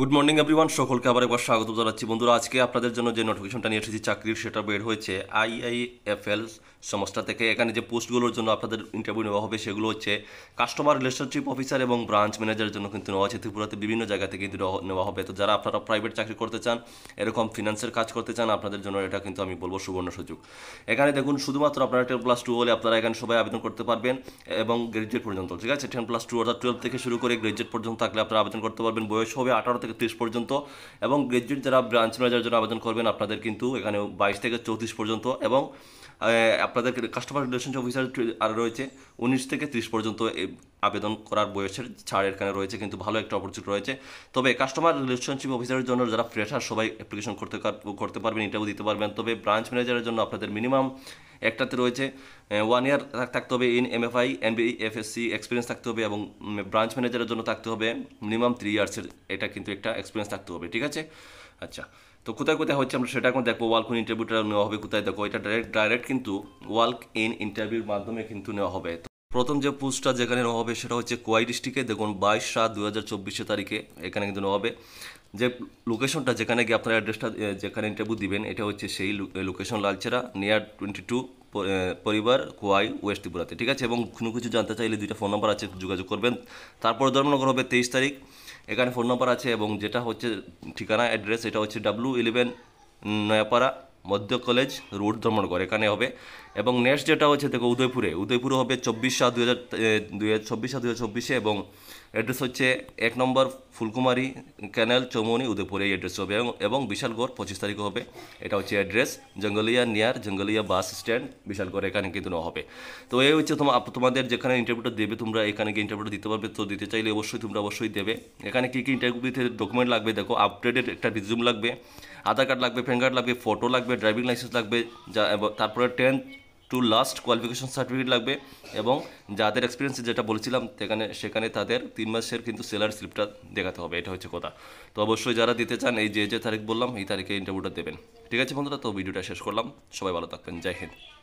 good morning everyone সকলকে আবার একবার স্বাগত জানাচ্ছি বন্ধুরা আজকে আপনাদের জন্য যে নোটিফিকেশনটা নিয়ে এসেছি চাকরির সেটা বের হয়েছে আইআইএফএল সংস্থা থেকে এখানে যে পোস্টগুলোর জন্য আপনাদের ইন্টারভিউ নেওয়া হবে সেগুলো হচ্ছে কাস্টমার রিলেশনশিপ অফিসার এবং ব্রাঞ্চ ম্যানেজারের জন্য কিন্তু নেওয়া হচ্ছে ত্রিপুরাতে বিভিন্ন জায়গা থেকে কিন্তু নেওয়া হবে তো যারা আপনারা প্রাইভেট চাকরি করতে চান এরকম ফিনান্সের কাজ করতে চান আপনাদের জন্য এটা কিন্তু আমি বলবো সুবর্ণ সুযোগ এখানে দেখুন শুধুমাত্র আপনারা টেন প্লাস টু হলে আপনারা এখানে সবাই আবেদন করতে পারবেন এবং গ্র্যাজুয়েট পর্যন্ত ঠিক আছে টেন প্লাস টু অর্থাৎ টুয়েলভ থেকে শুরু করে গ্র্যাজুয়েট পর্যন্ত থাকলে আপনারা আবেদন করতে পারবেন বয়স হবে আঠারো আঠারো থেকে তিরিশ পর্যন্ত এবং গ্রাজুয়েট যারা ব্রাঞ্চ ম্যানেজার জন্য আবেদন করবেন আপনাদের কিন্তু এখানে বাইশ থেকে চৌত্রিশ পর্যন্ত এবং আপনাদের কাস্টমার রিলেশনশিপ অফিসার আর রয়েছে উনিশ থেকে ত্রিশ পর্যন্ত আবেদন করার বয়সের ছাড় এখানে রয়েছে কিন্তু ভালো একটা অপরচুনিটি রয়েছে তবে কাস্টমার রিলেশনশিপ অফিসারের জন্য যারা ফ্রেশার সবাই অ্যাপ্লিকেশন করতে করতে পারবেন ইন্টারভিউ দিতে পারবেন তবে ব্রাঞ্চ ম্যানেজারের জন্য আপনাদের মিনিমাম একটাতে রয়েছে ওয়ান ইয়ার থাকতে হবে in F S C experience থাকতে হবে এবং ব্রাঞ্চ ম্যানেজারের জন্য থাকতে হবে মিনিমাম থ্রি ইয়ার্সের এটা কিন্তু একটা এক্সপিরিয়েন্স থাকতে হবে ঠিক আছে আচ্ছা তো কোথায় কোথায় হচ্ছে আমরা সেটা এখন দেখবো ওয়ালক ইন ইন্টারভিউটা নেওয়া হবে কোথায় দেখো এটা ডাইরেক্ট ডাইরেক্ট কিন্তু ওয়ালক ইন ইন্টারভিউর মাধ্যমে কিন্তু নেওয়া হবে প্রথম যে পুজটা যেখানে হবে সেটা হচ্ছে কোয়াই ডিস্ট্রিক্টে দেখুন বাইশ সাত দু হাজার চব্বিশে তারিখে এখানে কিন্তু হবে যে লোকেশনটা যেখানে গিয়ে আপনার অ্যাড্রেসটা যেখানে ইন্টারভিউ দিবেন এটা হচ্ছে সেই location Lalchera near twenty two পরিবার কোয়াই ওয়েস্ট ত্রিপুরাতে ঠিক আছে এবং কোনো কিছু জানতে চাইলে দুইটা ফোন নাম্বার আছে যোগাযোগ করবেন তারপর ধর্মনগর হবে তেইশ তারিখ এখানে ফোন নাম্বার আছে এবং যেটা হচ্ছে ঠিকানা অ্যাড্রেস এটা হচ্ছে ডাব্লু ইলেভেন নয়াপাড়া মধ্য কলেজ রোড ধর্মনগর এখানে হবে এবং নেক্সট যেটা হচ্ছে দেখো উদয়পুরে উদয়পুরে হবে চব্বিশ সাত দু হাজার চব্বিশ সাত হাজার চব্বিশে এবং অ্যাড্রেস হচ্ছে এক নম্বর ফুলকুমারি ক্যানেল চৌমনি উদয়পুরে এই অ্যাড্রেস হবে এবং বিশালগড় পঁচিশ তারিখে হবে এটা হচ্ছে address Jangalia near Jangalia bus stand Bishalgarh এখানে কিন্তু নেওয়া হবে তো এই হচ্ছে তোমার তোমাদের যেখানে ইন্টারভিউটা দেবে তোমরা এখানে গিয়ে ইন্টারভিউটা দিতে পারবে তো দিতে চাইলে অবশ্যই তোমরা অবশ্যই দেবে এখানে কী কী ইন্টারভিউতে ডকুমেন্ট লাগবে দেখো আপডেটেড একটা রিজিউম লাগবে আধার কার্ড লাগবে প্যান কার্ড লাগবে ফটো লাগবে ড্রাইভিং লাইসেন্স লাগবে যা তারপরে tenth to last qualification certificate লাগবে এবং যাদের এক্সপিরিয়েন্স যেটা বলেছিলাম সেখানে সেখানে তাদের তিন মাসের কিন্তু সেলার স্লিপটা দেখাতে হবে এটা হচ্ছে কথা তো অবশ্যই যারা দিতে চান এই যে যে তারিখ বললাম এই তারিখে ইন্টারভিউটা দেবেন ঠিক আছে বন্ধুরা তো ভিডিওটা শেষ করলাম সবাই ভালো থাকবেন জয় হিন্দ